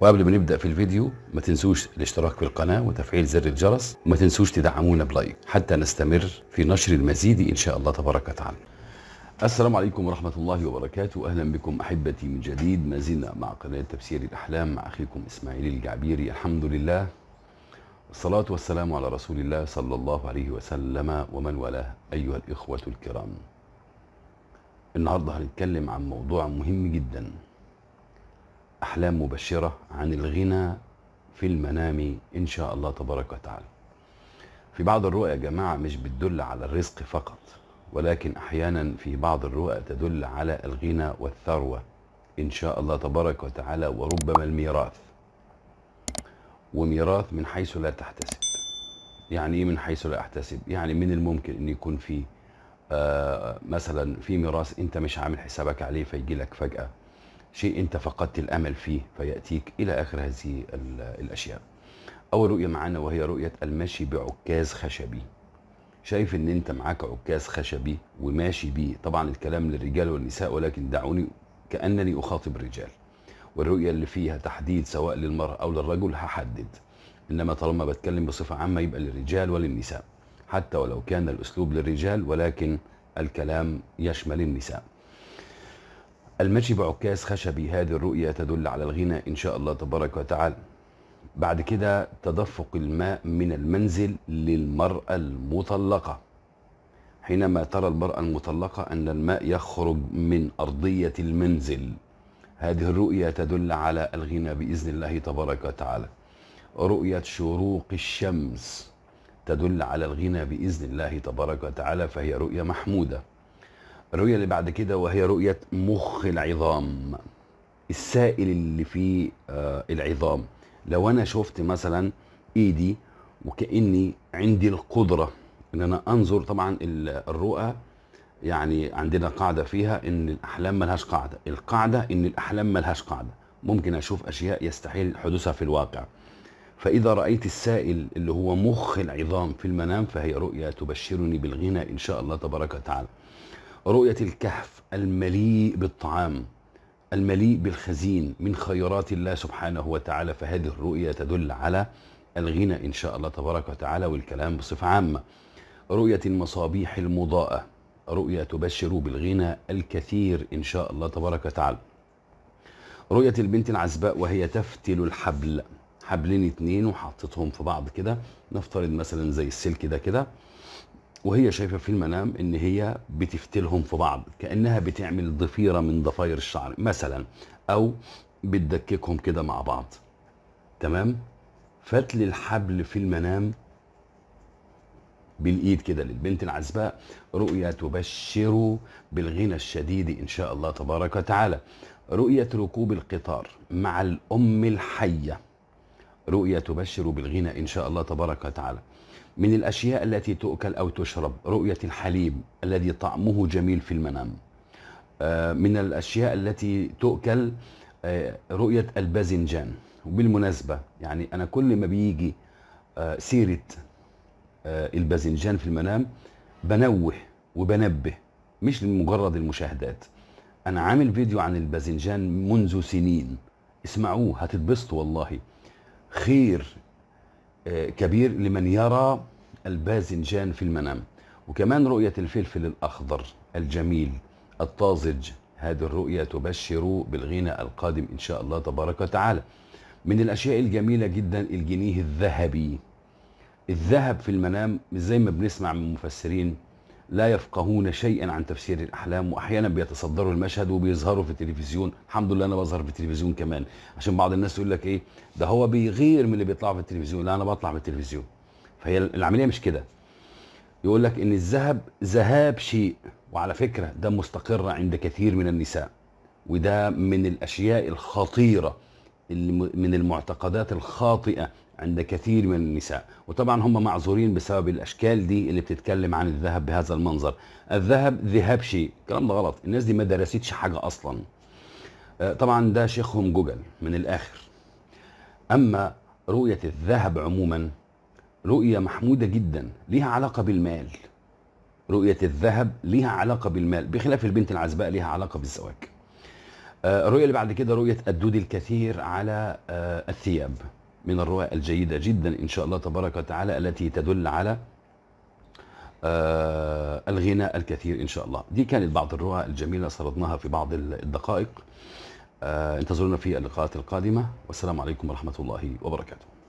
وقبل ما نبدا في الفيديو ما تنسوش الاشتراك في القناه وتفعيل زر الجرس وما تنسوش تدعمونا بلايك حتى نستمر في نشر المزيد ان شاء الله تبارك وتعالى السلام عليكم ورحمة الله وبركاته أهلا بكم أحبتي من جديد ما زلنا مع قناة تفسير الأحلام مع أخيكم إسماعيل الجعبيري الحمد لله والصلاة والسلام على رسول الله صلى الله عليه وسلم ومن والاه أيها الإخوة الكرام النهاردة هنتكلم عن موضوع مهم جداً أحلام مبشرة عن الغنى في المنام إن شاء الله تبارك وتعالى في بعض الرؤى يا جماعة مش بتدل على الرزق فقط ولكن أحيانا في بعض الرؤى تدل على الغنى والثروة إن شاء الله تبارك وتعالى وربما الميراث وميراث من حيث لا تحتسب يعني إيه من حيث لا أحتسب يعني من الممكن أن يكون في آه مثلا في ميراث أنت مش عامل حسابك عليه فيجي لك فجأة شيء أنت فقدت الأمل فيه فيأتيك إلى آخر هذه الأشياء أول رؤية معانا وهي رؤية المشي بعكاز خشبي شايف ان انت معاك عكاز خشبي وماشي بيه طبعا الكلام للرجال والنساء ولكن دعوني كأنني أخاطب الرجال والرؤية اللي فيها تحديد سواء للمرأة أو للرجل هحدد إنما طالما بتكلم بصفة عامة يبقى للرجال وللنساء حتى ولو كان الأسلوب للرجال ولكن الكلام يشمل النساء المشي بعكاز خشبي هذه الرؤية تدل على الغنى إن شاء الله تبارك وتعالى بعد كده تدفق الماء من المنزل للمرأة المطلقة حينما ترى المرأة المطلقة أن الماء يخرج من أرضية المنزل هذه الرؤية تدل على الغنى بإذن الله تبارك وتعالى رؤية شروق الشمس تدل على الغنى بإذن الله تبارك وتعالى فهي رؤية محمودة الرؤية اللي بعد كده وهي رؤية مخ العظام السائل اللي في آه، العظام لو انا شفت مثلا ايدي وكاني عندي القدره ان انا انظر طبعا الرؤى يعني عندنا قاعده فيها ان الاحلام ملهاش قاعده القاعده ان الاحلام ملهاش قاعده ممكن اشوف اشياء يستحيل حدوثها في الواقع فاذا رايت السائل اللي هو مخ العظام في المنام فهي رؤية تبشرني بالغنى ان شاء الله تبارك وتعالى رؤية الكهف المليء بالطعام المليء بالخزين من خيرات الله سبحانه وتعالى فهذه الرؤية تدل على الغنى إن شاء الله تبارك وتعالى والكلام بصفة عامة رؤية المصابيح المضاءة رؤية تبشر بالغنى الكثير إن شاء الله تبارك وتعالى رؤية البنت العزباء وهي تفتل الحبل حبلين اتنين وحطتهم في بعض كده نفترض مثلا زي السلك ده كده وهي شايفه في المنام ان هي بتفتلهم في بعض كانها بتعمل ضفيره من ضفاير الشعر مثلا او بتدككهم كده مع بعض تمام فتل الحبل في المنام بالايد كده للبنت العزباء رؤيا تبشر بالغنى الشديد ان شاء الله تبارك وتعالى رؤيه ركوب القطار مع الام الحيه رؤيا تبشر بالغنى ان شاء الله تبارك وتعالى من الأشياء التي تؤكل أو تشرب رؤية الحليب الذي طعمه جميل في المنام آه، من الأشياء التي تؤكل آه، رؤية الباذنجان وبالمناسبة يعني أنا كل ما بيجي آه، سيرة الباذنجان في المنام بنوه وبنبه مش لمجرد المشاهدات أنا عامل فيديو عن الباذنجان منذ سنين اسمعوه هتتبسطوا والله خير كبير لمن يرى الباذنجان في المنام وكمان رؤية الفلفل الأخضر الجميل الطازج هذه الرؤية تبشر بالغنى القادم إن شاء الله تبارك وتعالى من الأشياء الجميلة جدا الجنيه الذهبي الذهب في المنام زي ما بنسمع من مفسرين لا يفقهون شيئا عن تفسير الاحلام واحيانا بيتصدروا المشهد وبيظهروا في التلفزيون الحمد لله انا بظهر في التلفزيون كمان عشان بعض الناس يقول لك ايه ده هو بيغير من اللي بيطلعوا في التلفزيون لا انا بطلع في التلفزيون فهي العمليه مش كده يقول لك ان الذهب ذهاب شيء وعلى فكره ده مستقر عند كثير من النساء وده من الاشياء الخطيره من المعتقدات الخاطئة عند كثير من النساء وطبعا هم معذورين بسبب الأشكال دي اللي بتتكلم عن الذهب بهذا المنظر الذهب ذهب شيء الكلام ده غلط الناس دي ما درستش حاجة أصلا آه، طبعا ده شيخهم جوجل من الآخر أما رؤية الذهب عموما رؤية محمودة جدا ليها علاقة بالمال رؤية الذهب ليها علاقة بالمال بخلاف البنت العزباء ليها علاقة بالزواج الرؤية آه، اللي بعد كده رؤية الدود الكثير على آه، الثياب من الرؤى الجيدة جدا إن شاء الله تبارك وتعالى التي تدل على آه، الغنى الكثير إن شاء الله دي كانت بعض الرؤى الجميلة سردناها في بعض الدقائق انتظرونا في اللقاءات القادمة والسلام عليكم ورحمة الله وبركاته